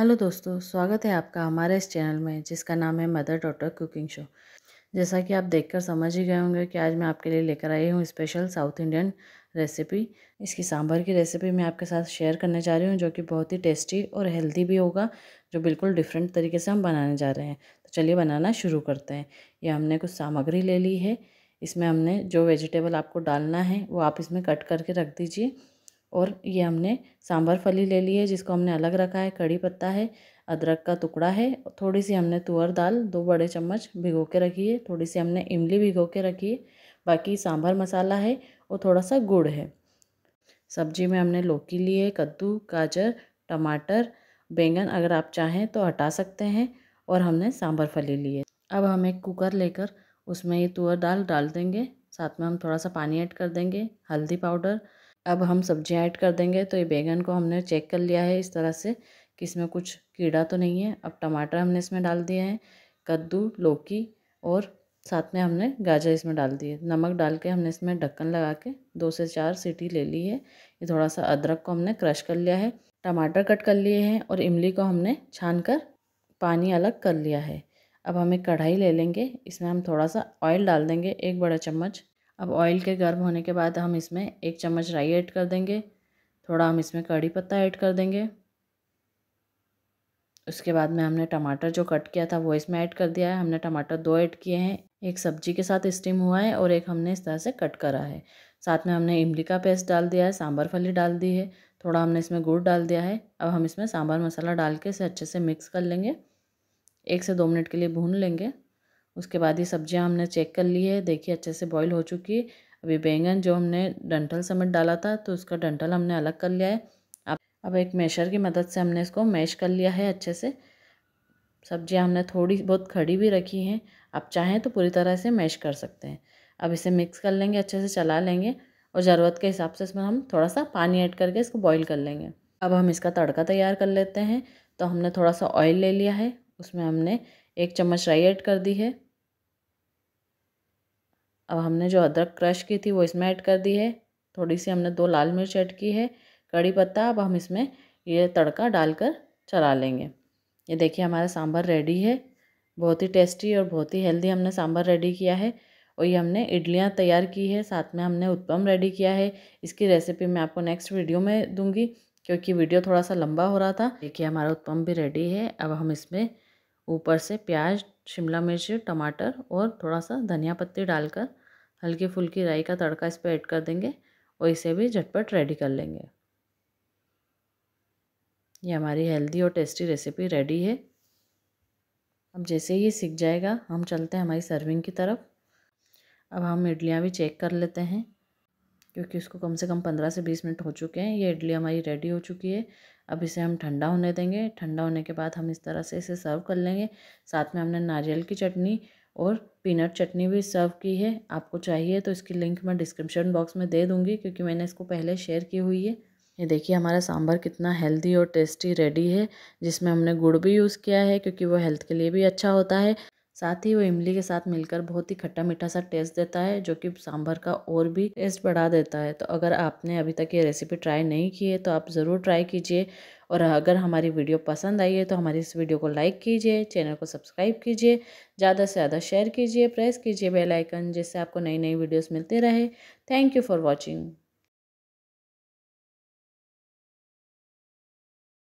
hello दोस्तों स्वागत है आपका हमारे इस चैनल में जिसका नाम है मदर डॉटर कुकिंग शो जैसा कि आप देखकर समझ ही गए होंगे कि आज मैं आपके लिए लेकर आई हूँ स्पेशल साउथ इंडियन रेसिपी इसकी सांभर की रेसिपी मैं आपके साथ शेयर करने जा रही हूँ जो कि बहुत ही टेस्टी और हेल्दी भी होगा जो बिल्कुल डिफरेंट तरीके से हम बनाने जा रहे हैं तो चलिए बनाना शुरू करते हैं ये हमने कुछ सामग्री ले ली है इसमें हमने जो वेजिटेबल आपको डालना है वो आप इसमें कट करके रख दीजिए और ये हमने सांभर फली ले ली है जिसको हमने अलग रखा है कड़ी पत्ता है अदरक का टुकड़ा है थोड़ी सी हमने तुअर दाल दो बड़े चम्मच भिगो के रखी है थोड़ी सी हमने इमली भिगो के रखी है बाकी सांभर मसाला है और थोड़ा सा गुड़ है सब्जी में हमने लौकी ली है कद्दू गाजर टमाटर बैंगन अगर आप चाहें तो हटा सकते हैं और हमने सांभर फली ली है अब हम एक कुकर लेकर उसमें ये तुअर दाल डाल देंगे साथ में हम थोड़ा सा पानी ऐड कर देंगे हल्दी पाउडर अब हम सब्जियाँ ऐड कर देंगे तो ये बैगन को हमने चेक कर लिया है इस तरह से कि इसमें कुछ कीड़ा तो नहीं है अब टमाटर हमने इसमें डाल दिए हैं कद्दू लौकी और साथ में हमने गाजर इसमें डाल दिए नमक डाल के हमने इसमें ढक्कन लगा के दो से चार सीटी ले ली है ये थोड़ा सा अदरक को हमने क्रश कर लिया है टमाटर कट कर लिए हैं और इमली को हमने छान कर पानी अलग कर लिया है अब हम एक कढ़ाई ले लेंगे इसमें हम थोड़ा सा ऑयल डाल देंगे एक बड़ा चम्मच अब ऑयल के गर्म होने के बाद हम इसमें एक चम्मच राई ऐड कर देंगे थोड़ा हम इसमें कड़ी पत्ता ऐड कर देंगे उसके बाद में हमने टमाटर जो कट किया था वो इसमें ऐड कर दिया है हमने टमाटर दो ऐड किए हैं एक सब्जी के साथ स्टीम हुआ है और एक हमने इस तरह से कट करा है साथ में हमने इमली का पेस्ट डाल दिया है सांभर फली डाल दी है थोड़ा हमने इसमें गुड़ डाल दिया है अब हम इसमें सांभर मसाला डाल के इसे अच्छे से मिक्स कर लेंगे एक से दो मिनट के लिए भून लेंगे उसके बाद ये सब्जियां हमने चेक कर ली है देखिए अच्छे से बॉईल हो चुकी है अभी बैंगन जो हमने डंठल समेत डाला था तो उसका डंठल हमने अलग कर लिया है अब अब एक मेशर की मदद से हमने इसको मैश कर लिया है अच्छे से सब्जियां हमने थोड़ी बहुत खड़ी भी रखी हैं आप चाहें तो पूरी तरह से मैश कर सकते हैं अब इसे मिक्स कर लेंगे अच्छे से चला लेंगे और ज़रूरत के हिसाब से इसमें हम थोड़ा सा पानी ऐड करके इसको बॉईल कर लेंगे अब हम इसका तड़का तैयार कर लेते हैं तो हमने थोड़ा सा ऑयल ले लिया है उसमें हमने एक चम्मच राई ऐड कर दी है अब हमने जो अदरक क्रश की थी वो इसमें ऐड कर दी है थोड़ी सी हमने दो लाल मिर्च ऐड की है कड़ी पत्ता अब हम इसमें ये तड़का डालकर चला लेंगे ये देखिए हमारा सांभर रेडी है बहुत ही टेस्टी और बहुत ही हेल्दी हमने सांभर रेडी किया है और ये हमने इडलियाँ तैयार की है साथ में हमने उत्पम रेडी किया है इसकी रेसिपी मैं आपको नेक्स्ट वीडियो में दूँगी क्योंकि वीडियो थोड़ा सा लंबा हो रहा था देखिए हमारा उत्पम भी रेडी है अब हम इसमें ऊपर से प्याज शिमला मिर्च टमाटर और थोड़ा सा धनिया पत्ती डालकर हल्की फुल्की राई का तड़का इस पर ऐड कर देंगे और इसे भी झटपट रेडी कर लेंगे ये हमारी हेल्दी और टेस्टी रेसिपी रेडी है अब जैसे ये सीख जाएगा हम चलते हैं हमारी सर्विंग की तरफ अब हम इडलियाँ भी चेक कर लेते हैं क्योंकि उसको कम से कम पंद्रह से बीस मिनट हो चुके हैं ये इडली हमारी रेडी हो चुकी है अब इसे हम ठंडा होने देंगे ठंडा होने के बाद हम इस तरह से इसे सर्व कर लेंगे साथ में हमने नारियल की चटनी और पीनट चटनी भी सर्व की है आपको चाहिए तो इसकी लिंक मैं डिस्क्रिप्शन बॉक्स में दे दूँगी क्योंकि मैंने इसको पहले शेयर की हुई है ये देखिए हमारा सांभर कितना हेल्दी और टेस्टी रेडी है जिसमें हमने गुड़ भी यूज़ किया है क्योंकि वो हेल्थ के लिए भी अच्छा होता है साथ ही वो इमली के साथ मिलकर बहुत ही खट्टा मीठा सा टेस्ट देता है जो कि सांभर का और भी टेस्ट बढ़ा देता है तो अगर आपने अभी तक ये रेसिपी ट्राई नहीं की है तो आप ज़रूर ट्राई कीजिए और अगर हमारी वीडियो पसंद आई है तो हमारी इस वीडियो को लाइक कीजिए चैनल को सब्सक्राइब कीजिए ज़्यादा से ज़्यादा शेयर कीजिए प्रेस कीजिए बेलाइकन जिससे आपको नई नई वीडियोज़ मिलते रहे थैंक यू फॉर वॉचिंग